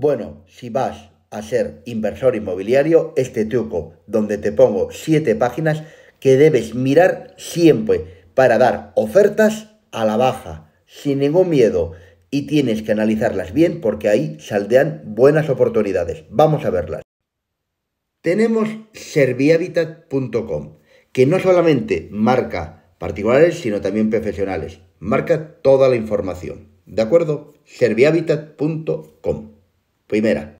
Bueno, si vas a ser inversor inmobiliario, este truco donde te pongo siete páginas que debes mirar siempre para dar ofertas a la baja, sin ningún miedo, y tienes que analizarlas bien porque ahí saldean buenas oportunidades. Vamos a verlas. Tenemos servihabitat.com, que no solamente marca particulares, sino también profesionales. Marca toda la información. ¿De acuerdo? servihabitat.com. Primera.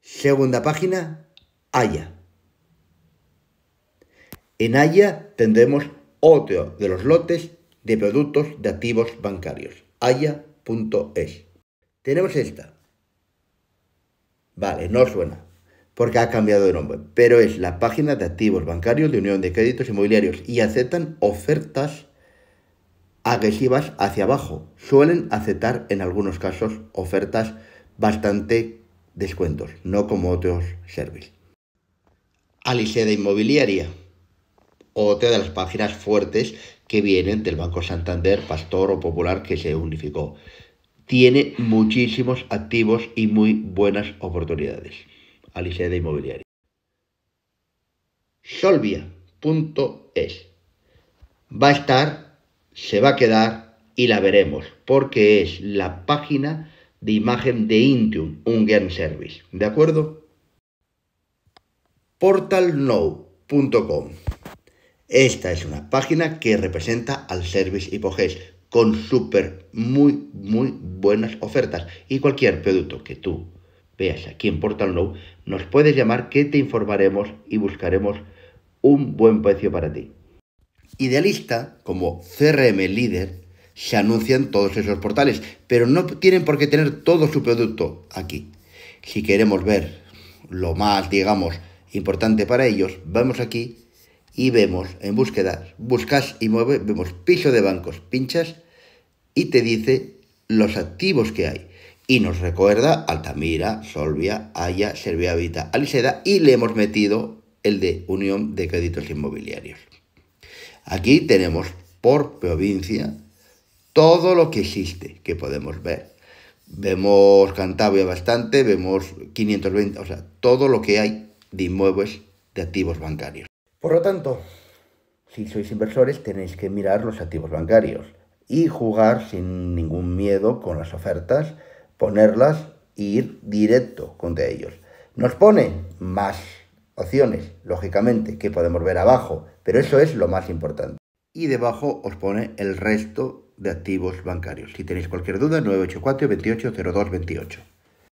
Segunda página, Haya. En Haya tendremos otro de los lotes de productos de activos bancarios. Haya.es. Tenemos esta. Vale, no suena, porque ha cambiado de nombre, pero es la página de activos bancarios de Unión de Créditos Inmobiliarios y aceptan ofertas agresivas hacia abajo. Suelen aceptar en algunos casos ofertas bastante descuentos, no como otros servicios. Alice de Inmobiliaria, otra de las páginas fuertes que vienen del Banco Santander, Pastor o Popular que se unificó. Tiene muchísimos activos y muy buenas oportunidades. Alice de Inmobiliaria. Solvia.es. Va a estar, se va a quedar y la veremos porque es la página de imagen de Intune, un game service. ¿De acuerdo? Portalnow.com Esta es una página que representa al service Hipoges con súper, muy, muy buenas ofertas. Y cualquier producto que tú veas aquí en Portalnow, nos puedes llamar que te informaremos y buscaremos un buen precio para ti. Idealista, como CRM líder, se anuncian todos esos portales, pero no tienen por qué tener todo su producto aquí. Si queremos ver lo más, digamos, importante para ellos, vamos aquí y vemos en búsquedas buscas y mueve, vemos piso de bancos, pinchas y te dice los activos que hay. Y nos recuerda Altamira, Solvia, Haya, Servia Aliseda y le hemos metido el de Unión de Créditos Inmobiliarios. Aquí tenemos por provincia todo lo que existe que podemos ver. Vemos Cantabria bastante, vemos 520, o sea, todo lo que hay de inmuebles, de activos bancarios. Por lo tanto, si sois inversores tenéis que mirar los activos bancarios y jugar sin ningún miedo con las ofertas, ponerlas e ir directo contra ellos. Nos pone más opciones, lógicamente, que podemos ver abajo, pero eso es lo más importante. Y debajo os pone el resto de activos bancarios. Si tenéis cualquier duda, 984 28 28.